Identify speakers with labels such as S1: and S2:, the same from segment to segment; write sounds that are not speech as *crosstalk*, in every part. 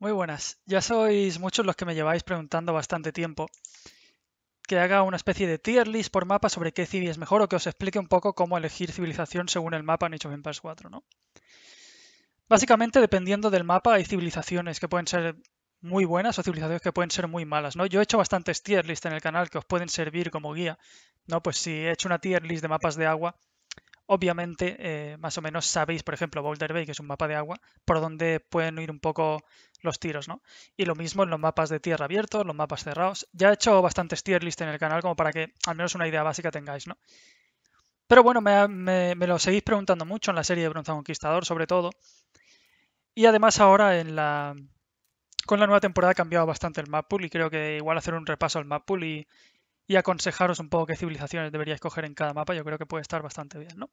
S1: Muy buenas. Ya sois muchos los que me lleváis preguntando bastante tiempo que haga una especie de tier list por mapa sobre qué civil es mejor o que os explique un poco cómo elegir civilización según el mapa en hechos of Empires 4, ¿no? Básicamente, dependiendo del mapa, hay civilizaciones que pueden ser muy buenas o civilizaciones que pueden ser muy malas, ¿no? Yo he hecho bastantes tier list en el canal que os pueden servir como guía, ¿no? Pues si he hecho una tier list de mapas de agua, obviamente eh, más o menos sabéis, por ejemplo, Boulder Bay, que es un mapa de agua, por donde pueden ir un poco los tiros, ¿no? Y lo mismo en los mapas de tierra abiertos, los mapas cerrados. Ya he hecho bastantes tier list en el canal como para que al menos una idea básica tengáis, ¿no? Pero bueno, me, lo seguís preguntando mucho en la serie de Bronza Conquistador, sobre todo. Y además ahora en la... Con la nueva temporada ha cambiado bastante el map pool y creo que igual hacer un repaso al map pool y, y aconsejaros un poco qué civilizaciones deberíais coger en cada mapa. Yo creo que puede estar bastante bien, ¿no?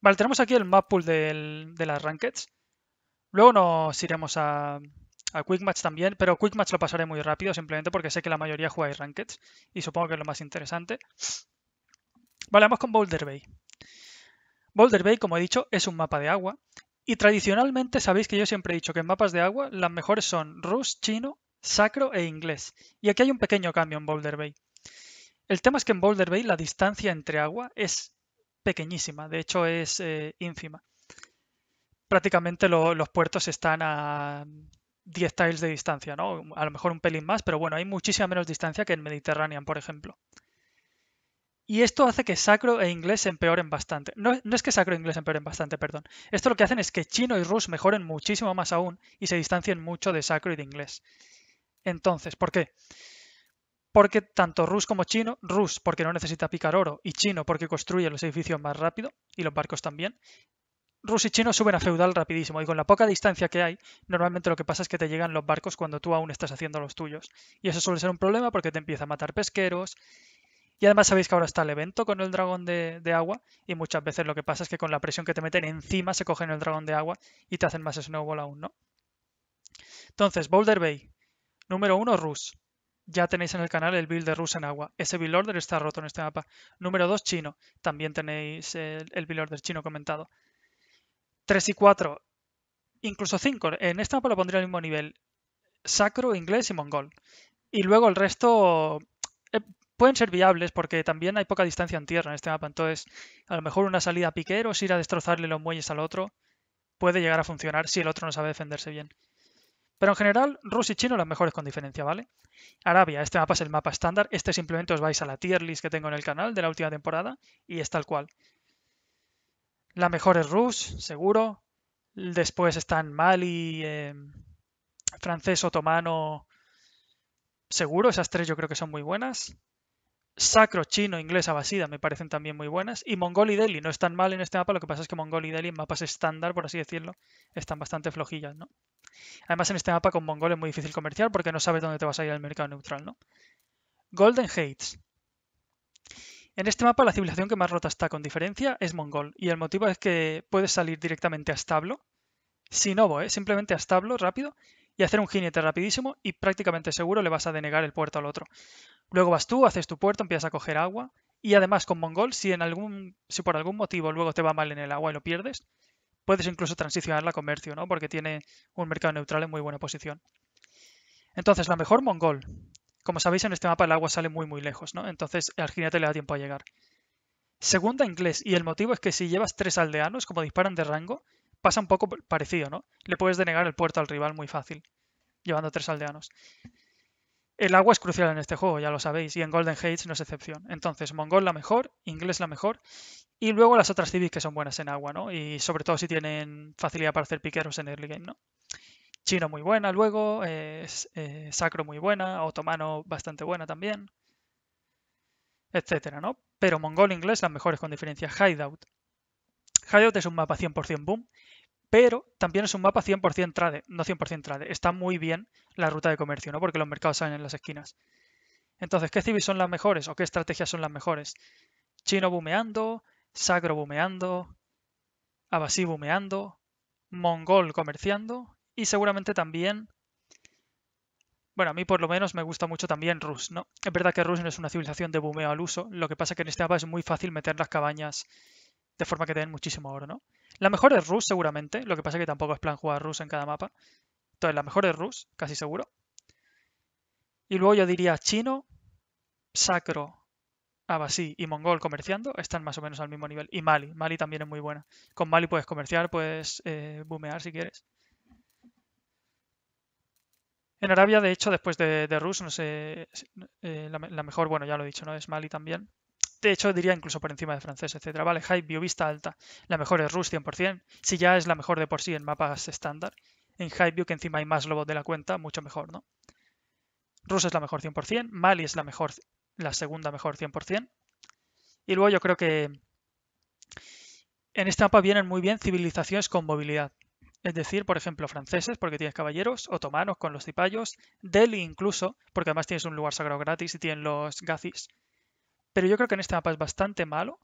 S1: Vale, tenemos aquí el map pool de las rankeds. Luego nos iremos a, a Quick Match también, pero Quick Match lo pasaré muy rápido, simplemente porque sé que la mayoría jugáis Rankeds y supongo que es lo más interesante. Vale, vamos con Boulder Bay. Boulder Bay, como he dicho, es un mapa de agua y tradicionalmente sabéis que yo siempre he dicho que en mapas de agua las mejores son Rus, Chino, Sacro e Inglés. Y aquí hay un pequeño cambio en Boulder Bay. El tema es que en Boulder Bay la distancia entre agua es pequeñísima, de hecho es eh, ínfima. Prácticamente los puertos están a 10 tiles de distancia, ¿no? A lo mejor un pelín más, pero bueno, hay muchísima menos distancia que en Mediterranean, por ejemplo. Y esto hace que sacro e inglés empeoren bastante. No, no, es que sacro e inglés empeoren bastante, perdón. Esto lo que hacen es que chino y rus mejoren muchísimo más aún y se distancien mucho de sacro y de inglés. Entonces, ¿por qué? porque tanto Rus como Chino, Rus porque no necesita picar oro y Chino porque construye los edificios más rápido y los barcos también, Rus y Chino suben a feudal rapidísimo y con la poca distancia que hay, normalmente lo que pasa es que te llegan los barcos cuando tú aún estás haciendo los tuyos. Y eso suele ser un problema porque te empieza a matar pesqueros. Y además sabéis que ahora está el evento con el dragón de, agua y muchas veces lo que pasa es que con la presión que te meten encima se cogen el dragón de agua y te hacen más snowball aún, ¿no? Entonces, Boulder Bay. Número uno Rus. Ya tenéis en el canal el build de Rus en agua. Ese build order está roto en este mapa. Número 2, chino. También tenéis el, build order chino comentado. 3 y 4, incluso 5. En este mapa lo pondría al mismo nivel. Sacro, inglés y mongol. Y luego el resto eh, pueden ser viables porque también hay poca distancia en tierra en este mapa. Entonces, a lo mejor una salida a piqueros, ir a destrozarle los muelles al otro, puede llegar a funcionar si el otro no sabe defenderse bien. Pero en general, rus y chino las mejores con diferencia, ¿vale? Arabia, este mapa es el mapa estándar. Este simplemente os vais a la tier list que tengo en el canal de la última temporada y es tal cual. La mejor es Rus, seguro. Después están Mali, em, francés, otomano, seguro. Esas tres yo creo que son muy buenas. Sacro, Chino, inglesa Abasida me parecen también muy buenas. Y Mongol y Delhi no están mal en este mapa, lo que pasa es que Mongol y Delhi en mapas estándar, por así decirlo, están bastante flojillas, ¿no? Además en este mapa con Mongol es muy difícil comerciar porque no sabes dónde te vas a ir al mercado neutral, ¿no? Golden Heights. En este mapa la civilización que más rota está con diferencia es Mongol y el motivo es que puedes salir directamente a Stablo, si no voy ¿eh? simplemente a Stablo rápido y hacer un jinete rapidísimo y prácticamente seguro le vas a denegar el puerto al otro. Luego vas tú, haces tu puerto, empiezas a coger agua. Y además con Mongol, si, en algún, si por algún motivo luego te va mal en el agua y lo pierdes, puedes incluso transicionarla a comercio, ¿no? Porque tiene un mercado neutral en muy buena posición. Entonces, la mejor Mongol. Como sabéis, en este mapa el agua sale muy muy lejos, ¿no? Entonces al jinete le da tiempo a llegar. Segunda inglés, y el motivo es que si llevas tres aldeanos, como disparan de rango, pasa un poco parecido, ¿no? Le puedes denegar el puerto al rival muy fácil, llevando tres aldeanos. El agua es crucial en este juego, ya lo sabéis, y en Golden Heights no es excepción. Entonces, mongol la mejor, inglés la mejor, y luego las otras civis que son buenas en agua, ¿no? Y sobre todo si tienen facilidad para hacer piqueros en early game, ¿no? Chino muy buena luego, eh, eh, sacro muy buena, otomano bastante buena también, etcétera, ¿no? Pero mongol e inglés las mejores con diferencia. Hideout. Hideout es un mapa 100% boom pero también es un mapa 100% trade, no 100% trade. Está muy bien la ruta de comercio, ¿no? Porque los mercados salen en las esquinas. Entonces, ¿qué civis son las mejores o qué estrategias son las mejores? Chino bumeando, Sagro bumeando, abasí bumeando, mongol comerciando y seguramente también... Bueno, a mí por lo menos me gusta mucho también Rus, ¿no? Es verdad que Rus no es una civilización de bumeo al uso, lo que pasa que en este mapa es muy fácil meter las cabañas de forma que den muchísimo oro, ¿no? La mejor es Rus seguramente, lo que pasa es que tampoco es plan jugar Rus en cada mapa. Entonces la mejor es Rus, casi seguro. Y luego yo diría chino, sacro, abasí y mongol comerciando, están más o menos al mismo nivel. Y Mali, Mali también es muy buena. Con Mali puedes comerciar, puedes eh, boomear si quieres. En Arabia, de hecho, después de, Rus, no sé, eh, la, la, mejor, bueno, ya lo he dicho, ¿no? Es Mali también de hecho diría incluso por encima de francés, etcétera. Vale, high view, vista alta. La mejor es Rus 100%, si ya es la mejor de por sí en mapas estándar. En high view, que encima hay más lobos de la cuenta, mucho mejor, ¿no? Rus es la mejor 100%, Mali es la mejor, la segunda mejor 100%. Y luego yo creo que en este mapa vienen muy bien civilizaciones con movilidad. Es decir, por ejemplo, franceses, porque tienes caballeros, otomanos con los cipayos, Delhi incluso, porque además tienes un lugar sagrado gratis y tienen los gazis, pero yo creo que en este mapa es bastante malo.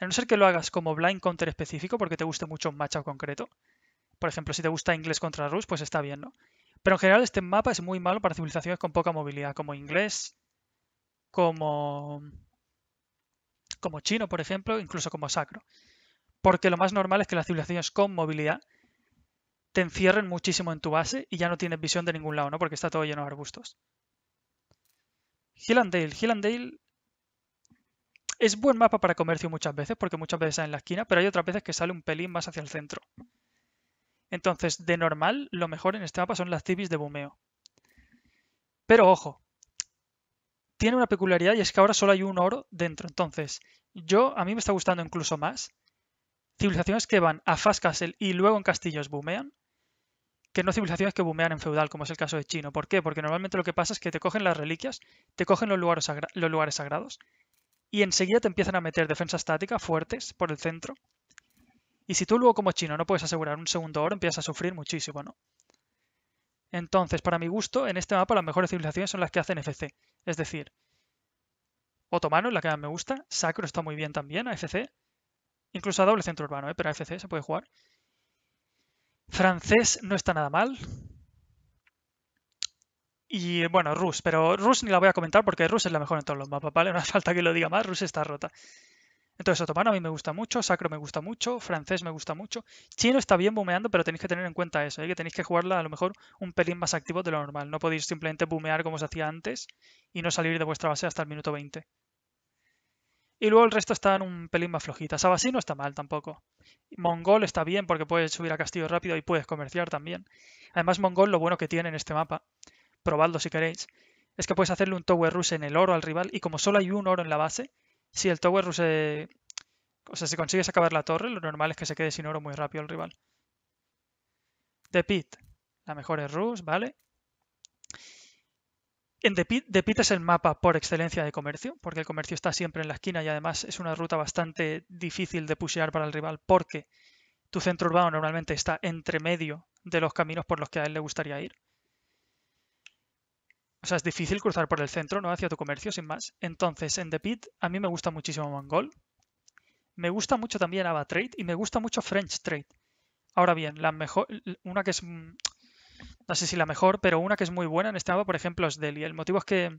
S1: A no ser que lo hagas como blind counter específico, porque te guste mucho un matchup concreto. Por ejemplo, si te gusta inglés contra rus, pues está bien, ¿no? Pero en general este mapa es muy malo para civilizaciones con poca movilidad, como inglés, como, como chino, por ejemplo, incluso como sacro. Porque lo más normal es que las civilizaciones con movilidad te encierren muchísimo en tu base y ya no tienes visión de ningún lado, ¿no? Porque está todo lleno de arbustos. Hillandale. Hillandale es buen mapa para comercio muchas veces, porque muchas veces sale en la esquina, pero hay otras veces que sale un pelín más hacia el centro. Entonces, de normal, lo mejor en este mapa son las tibis de bumeo. Pero ojo, tiene una peculiaridad y es que ahora solo hay un oro dentro. Entonces, yo, a mí me está gustando incluso más civilizaciones que van a Fast Castle y luego en castillos bumean, que no civilizaciones que bumean en feudal, como es el caso de Chino. ¿Por qué? Porque normalmente lo que pasa es que te cogen las reliquias, te cogen los lugares, los lugares sagrados, y enseguida te empiezan a meter defensa estática fuertes por el centro. Y si tú luego como chino no puedes asegurar un segundo oro, empiezas a sufrir muchísimo, ¿no? Entonces, para mi gusto, en este mapa las mejores civilizaciones son las que hacen FC. Es decir, Otomano es la que más me gusta, Sacro está muy bien también, a fc Incluso a doble centro urbano, ¿eh? pero fc se puede jugar. Francés no está nada mal, y bueno, Rus, pero Rus ni la voy a comentar porque Rus es la mejor en todos los mapas, ¿vale? *laughs* No hace falta que lo diga más, Rus está rota. Entonces, otomano a mí me gusta mucho, sacro me gusta mucho, francés me gusta mucho. Chino está bien bumeando, pero tenéis que tener en cuenta eso, ¿eh? que tenéis que jugarla a lo mejor un pelín más activo de lo normal. No podéis simplemente bumear como se hacía antes y no salir de vuestra base hasta el minuto 20. Y luego el resto están un pelín más flojitas. Sabasí no está mal tampoco. Mongol está bien porque puedes subir a castillo rápido y puedes comerciar también. Además, Mongol lo bueno que tiene en este mapa baldo si queréis, es que puedes hacerle un Tower Rush en el oro al rival y como solo hay un oro en la base, si el Tower Rush, eh, o sea, si consigues acabar la torre, lo normal es que se quede sin oro muy rápido el rival. The Pit, la mejor es Rush, ¿vale? En The Pit, The Pit es el mapa por excelencia de comercio, porque el comercio está siempre en la esquina y además es una ruta bastante difícil de pushear para el rival, porque tu centro urbano normalmente está entre medio de los caminos por los que a él le gustaría ir. O sea, es difícil cruzar por el centro, ¿no? Hacia tu comercio, sin más. Entonces, en The Pit, a mí me gusta muchísimo Mongol. Me gusta mucho también Trade y me gusta mucho French Trade. Ahora bien, la mejor, una que es. Mm, no sé si la mejor, pero una que es muy buena en este por ejemplo, es Delhi. El motivo es que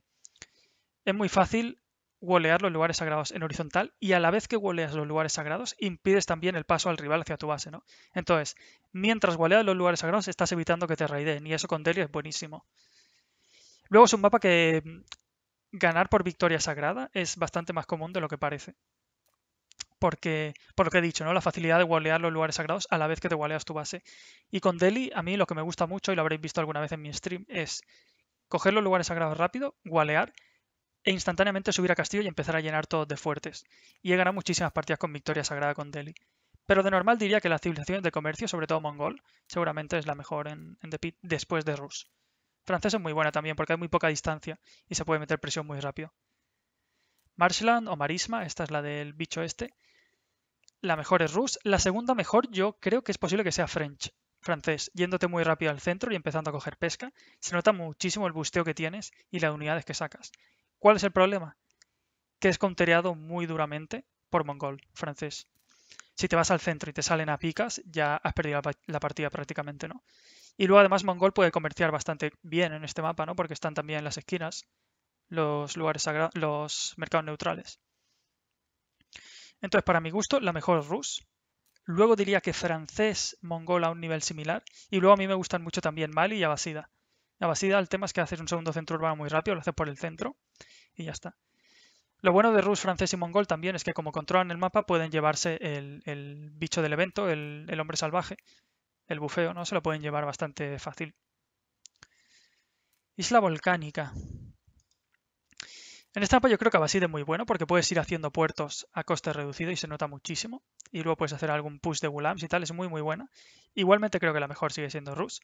S1: es muy fácil golear los lugares sagrados en horizontal y a la vez que woleas los lugares sagrados impides también el paso al rival hacia tu base, ¿no? Entonces, mientras goleas los lugares sagrados estás evitando que te raideen y eso con Delhi es buenísimo. Luego es un mapa que mm, ganar por victoria sagrada es bastante más común de lo que parece. Porque, por lo que he dicho, ¿no? La facilidad de gualear los lugares sagrados a la vez que te gualeas tu base. Y con Delhi, a mí lo que me gusta mucho, y lo habréis visto alguna vez en mi stream, es coger los lugares sagrados rápido, gualear e instantáneamente subir a castillo y empezar a llenar todos de fuertes. Y he ganado muchísimas partidas con victoria sagrada con Delhi. Pero de normal diría que las civilizaciones de comercio, sobre todo mongol, seguramente es la mejor en, en The Pit después de Rus francés es muy buena también porque hay muy poca distancia y se puede meter presión muy rápido. Marshland o Marisma, esta es la del bicho este. La mejor es Rus. La segunda mejor yo creo que es posible que sea French, francés, yéndote muy rápido al centro y empezando a coger pesca. Se nota muchísimo el busteo que tienes y las unidades que sacas. ¿Cuál es el problema? Que es contereado muy duramente por mongol, francés. Si te vas al centro y te salen a picas, ya has perdido la, partida prácticamente, ¿no? Y luego además Mongol puede comerciar bastante bien en este mapa, ¿no? Porque están también en las esquinas los lugares los mercados neutrales. Entonces, para mi gusto, la mejor es Rus. Luego diría que francés, mongol a un nivel similar. Y luego a mí me gustan mucho también Mali y Abasida. Abasida, el tema es que hacer un segundo centro urbano muy rápido, lo haces por el centro y ya está. Lo bueno de Rus, francés y mongol también es que como controlan el mapa pueden llevarse el, bicho del evento, el hombre salvaje, el bufeo, ¿no? Se lo pueden llevar bastante fácil. Isla volcánica. En esta mapa yo creo que va a muy bueno porque puedes ir haciendo puertos a coste reducido y se nota muchísimo. Y luego puedes hacer algún push de Gulams y tal, es muy muy buena. Igualmente creo que la mejor sigue siendo Rus.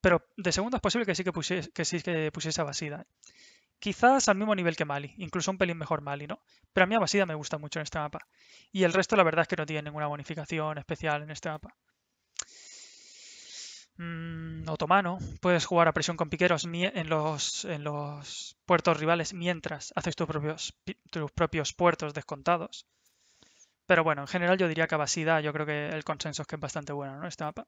S1: Pero de segundo es posible que sí que pusiese, que sí que pusiese Basida. Quizás al mismo nivel que Mali, incluso un pelín mejor Mali, ¿no? Pero a mí a Basida me gusta mucho en este mapa. Y el resto la verdad es que no tiene ninguna bonificación especial en este mapa. Mm, otomano, puedes jugar a presión con piqueros en los, en los puertos rivales mientras haces tus propios, tus propios puertos descontados. Pero bueno, en general yo diría que Basida, yo creo que el consenso es que es bastante bueno, ¿no? Este mapa.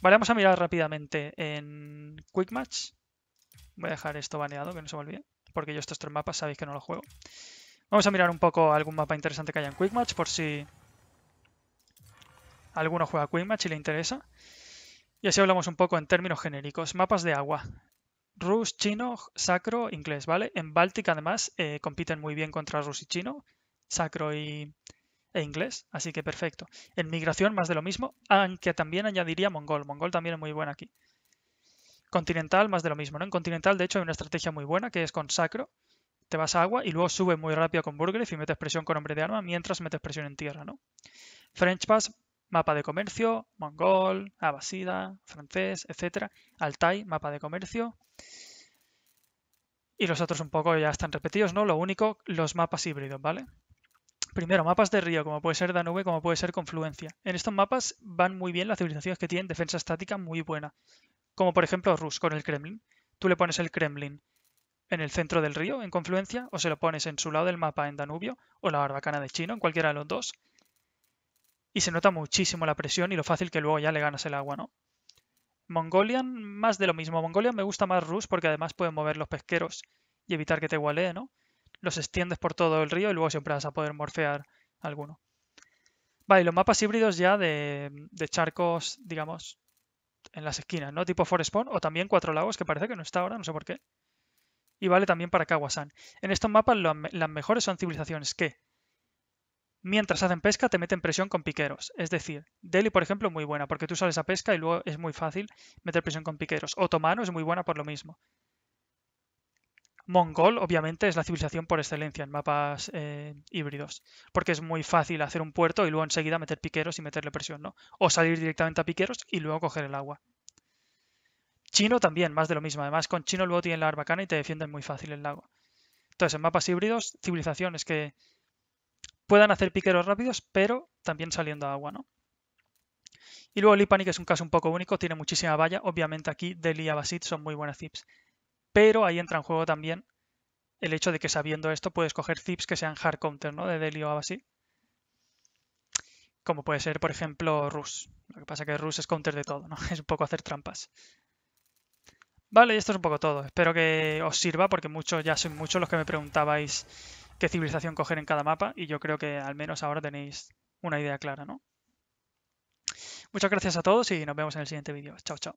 S1: Vale, vamos a mirar rápidamente en Quick Match. Voy a dejar esto baneado, que no se olvide, porque yo estos tres mapas sabéis que no lo juego. Vamos a mirar un poco algún mapa interesante que haya en Quick Match, por si alguno juega Quick Match y le interesa. Y así hablamos un poco en términos genéricos. Mapas de agua. Rus, chino, sacro, inglés, ¿vale? En Báltica además eh, compiten muy bien contra rus y chino, sacro y, e inglés, así que perfecto. En migración más de lo mismo, aunque también añadiría mongol. Mongol también es muy bueno aquí. Continental más de lo mismo, ¿no? En continental de hecho hay una estrategia muy buena que es con sacro, te vas a agua y luego sube muy rápido con burger y metes presión con hombre de arma mientras metes presión en tierra, ¿no? French Pass mapa de comercio, mongol, abasida, francés, etc. Altai, mapa de comercio. Y los otros un poco ya están repetidos, ¿no? Lo único, los mapas híbridos, ¿vale? Primero, mapas de río, como puede ser Danube, como puede ser Confluencia. En estos mapas van muy bien las civilizaciones que tienen defensa estática muy buena. Como por ejemplo Rus con el Kremlin. Tú le pones el Kremlin en el centro del río, en Confluencia, o se lo pones en su lado del mapa, en Danubio, o la barbacana de Chino, en cualquiera de los dos y se nota muchísimo la presión y lo fácil que luego ya le ganas el agua, ¿no? Mongolian, más de lo mismo. Mongolian me gusta más Rus porque además puede mover los pesqueros y evitar que te iguale ¿no? Los extiendes por todo el río y luego siempre vas a poder morfear alguno. Vale, los mapas híbridos ya de, de charcos, digamos, en las esquinas, ¿no? Tipo Forest Spawn o también Cuatro Lagos, que parece que no está ahora, no sé por qué. Y vale también para Kawasan. En estos mapas las mejores son civilizaciones que Mientras hacen pesca, te meten presión con piqueros. Es decir, Delhi, por ejemplo, muy buena porque tú sales a pesca y luego es muy fácil meter presión con piqueros. Otomano es muy buena por lo mismo. Mongol, obviamente, es la civilización por excelencia en mapas eh, híbridos, porque es muy fácil hacer un puerto y luego enseguida meter piqueros y meterle presión, ¿no? O salir directamente a piqueros y luego coger el agua. Chino también, más de lo mismo. Además, con chino luego tienen la barbacana y te defienden muy fácil el lago. Entonces, en mapas híbridos, civilizaciones que puedan hacer piqueros rápidos, pero también saliendo a agua, ¿no? Y luego Lipani, que es un caso un poco único, tiene muchísima valla. Obviamente aquí Delhi y Abasid son muy buenas zips. Pero ahí entra en juego también el hecho de que sabiendo esto puedes coger zips que sean hard counter, ¿no? De Deli o Como puede ser, por ejemplo, Rus. Lo que pasa es que Rus es counter de todo, ¿no? *laughs* Es un poco hacer trampas. Vale, y esto es un poco todo. Espero que os sirva porque muchos ya son muchos los que me preguntabais qué civilización coger en cada mapa y yo creo que al menos ahora tenéis una idea clara, ¿no? Muchas gracias a todos y nos vemos en el siguiente vídeo. Chao, chao.